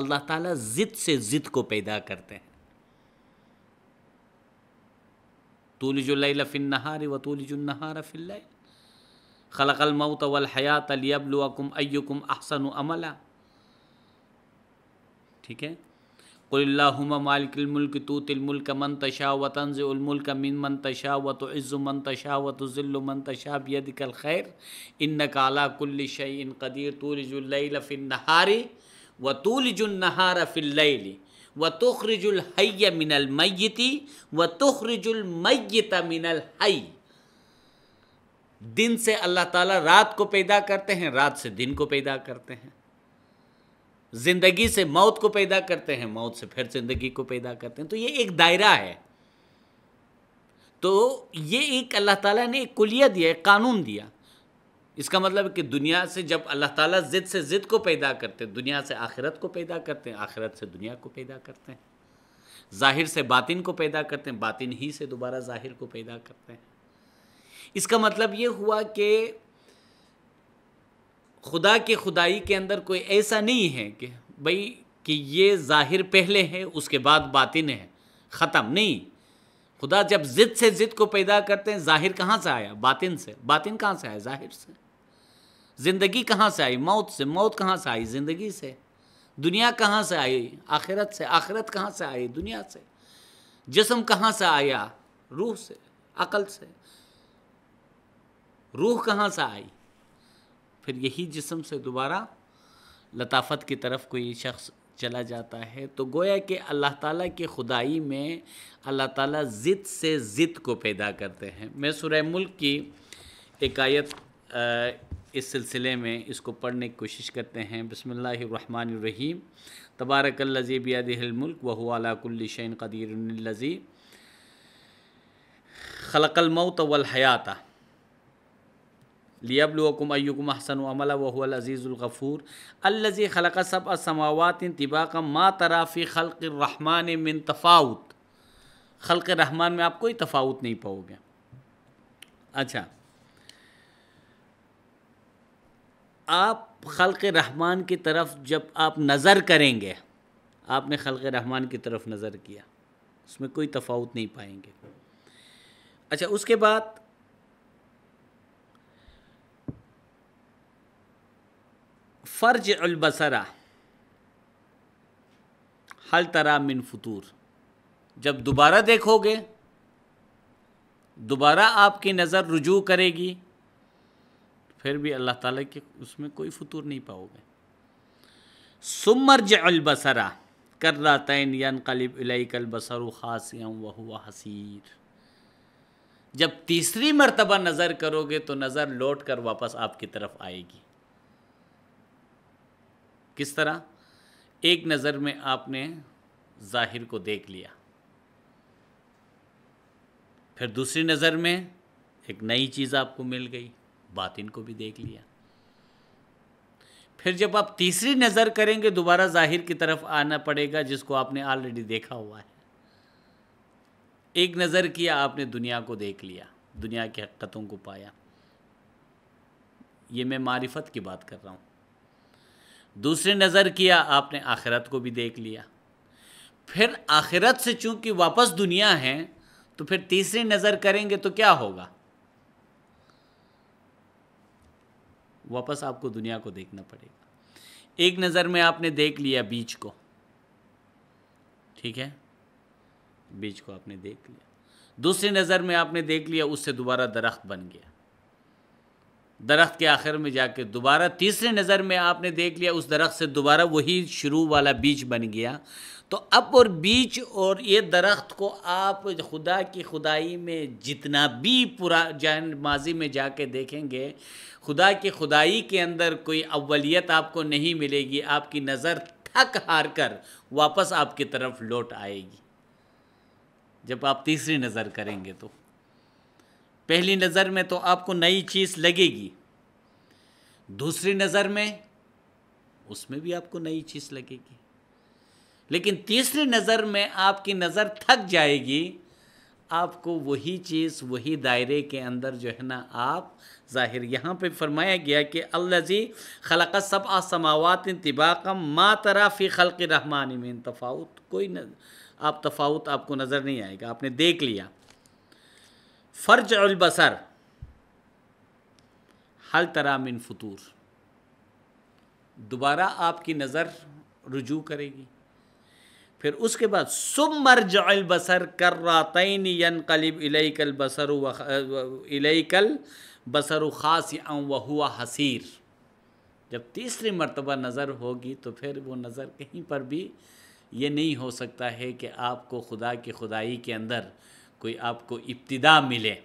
अल्लाह ताला ज़िद से ज़िद को पैदा करते हैं तूलजुल्ल फ़िन्नहार व अयुकुम अहसन अमला ठीक है कुल्लाहुम मालिकमुल्क तो तिलमुल्क मन तशा व मिन मन तशा व तो इज़्ज़ु तशा व तशा खैर इन्नका अला कुल्लि शैइन कदीर तूलजुल्ल फ़िन्नहारी वतुलजुलनहार फ़िल्लैली व तुखरजुल हय मिनल मैती व तुखरजुल मैत मिनल हई दिन से अल्लाह ताला रात को पैदा करते हैं रात से दिन को पैदा करते हैं ज़िंदगी से मौत को पैदा करते हैं मौत से फिर ज़िंदगी को पैदा करते हैं तो ये एक दायरा है तो ये एक अल्लाह ताला ने एक कुलिया दिया एक कानून दिया इसका मतलब कि दुनिया से जब अल्लाह ताला ज़िद से ज़िद को पैदा करते हैं दुनिया से आखिरत को पैदा करते हैं आखिरत से दुनिया को पैदा करते हैं ज़ाहिर से बातिन को पैदा करते हैं बातिन ही से दोबारा ज़ाहिर को पैदा करते हैं इसका मतलब ये हुआ कि खुदा के खुदाई के अंदर कोई ऐसा नहीं है कि भाई कि ये ज़ाहिर पहले है उसके बाद बातिन है ख़त्म नहीं खुदा जब ज़िद से ज़िद को पैदा करते हैं ज़ाहिर कहाँ से आया बातिन से बातिन कहाँ से आया ज़ाहिर से ज़िंदगी कहाँ से आई मौत से मौत कहाँ से आई ज़िंदगी से दुनिया कहाँ से आई आखिरत से आखिरत कहाँ से आई दुनिया से जिसम कहाँ से आया रूह से अकल से रूह कहाँ से आई फिर यही जिसम से दोबारा लताफत की तरफ कोई शख्स चला जाता है तो गोया कि अल्लाह ताला की खुदाई में अल्लाह ताला ज़िद से ज़िद को पैदा करते हैं मैं सुरह मुल्क की एक आयत इस सिलसिले में इसको पढ़ने की कोशिश करते हैं बसमीम तबारक लजी बियादिलमल्क वहुआलाकुल्लिशन कदीरजी खलकलमौत वलहयाता लियबलकुम अयुकुम हसन अमला वहुअल अज़ीज़ुलगफ़ूर अल्लज़ी खलक सब असमावत तिबाक मा तराफ़ी खलरहमान मिन तफाउत खलक रहमान में आप कोई तफ़ाउत नहीं पाओगे अच्छा आप खलक़ रहमान की तरफ जब आप नज़र करेंगे आपने खलक़ रहमान की तरफ नज़र किया उसमें कोई तफावत नहीं पाएंगे अच्छा उसके बाद फ़र्ज अलबसरा हल तरा मिन फतूर जब दोबारा देखोगे दोबारा आपकी नज़र रुजू करेगी फिर भी अल्लाह ताला के उसमें कोई फतूर नहीं पाओगे सुमरज अलबसरा कर्रातैन यान कलिब इलाइकल बसर खासियम वह हसीर जब तीसरी मरतबा नज़र करोगे तो नज़र लौट कर वापस आपकी तरफ आएगी किस तरह एक नज़र में आपने ज़ाहिर को देख लिया फिर दूसरी नज़र में एक नई चीज़ आपको मिल गई बातिन को भी देख लिया फिर जब आप तीसरी नज़र करेंगे दोबारा जाहिर की तरफ आना पड़ेगा जिसको आपने ऑलरेडी देखा हुआ है एक नज़र किया आपने दुनिया को देख लिया दुनिया की हकतों को पाया ये मैं मारिफत की बात कर रहा हूँ दूसरी नज़र किया आपने आखिरत को भी देख लिया फिर आखिरत से चूंकि वापस दुनिया है तो फिर तीसरी नज़र करेंगे तो क्या होगा वापस आपको दुनिया को देखना पड़ेगा एक नज़र में आपने देख लिया बीच को ठीक है बीच को आपने देख लिया दूसरी नज़र में आपने देख लिया उससे दोबारा दरख्त बन गया दरख्त के आखिर में जाके दोबारा तीसरे नज़र में आपने देख लिया उस दरख्त से दोबारा वही शुरू वाला बीच बन गया तो अब और बीच और ये दरख्त को आप खुदा की खुदाई में जितना भी पुरा जान माजी में जाके देखेंगे खुदा की खुदाई के अंदर कोई अव्वलियत आपको नहीं मिलेगी आपकी नज़र थक हार कर वापस आपकी तरफ लौट आएगी जब आप तीसरी नज़र करेंगे तो पहली नज़र में तो आपको नई चीज़ लगेगी दूसरी नज़र में उसमें भी आपको नई चीज़ लगेगी लेकिन तीसरी नज़र में आपकी नज़र थक जाएगी आपको वही चीज़ वही दायरे के अंदर जो है ना आप ज़ाहिर यहाँ पे फरमाया गया कि अल्लाजी खलक सब आसमावत तबाकम माँ तराफ़ी खलक रहमान में तफ़ाउत कोई न आप तफावत आपको नज़र नहीं आएगा आपने देख लिया फ़र्ज बसर हल तरा मिन फतूर दोबारा आपकी नज़र रुजू करेगी फिर उसके बाद सुम मर्ज बसर कर रातन यन कलिब इलकल बसर इलकल बसर ख़ास व हुआ हसीर जब तीसरी मरतबा नज़र होगी तो फिर वो नज़र कहीं पर भी ये नहीं हो सकता है कि आपको खुदा की खुदाई के अंदर कोई आपको इब्तदा मिले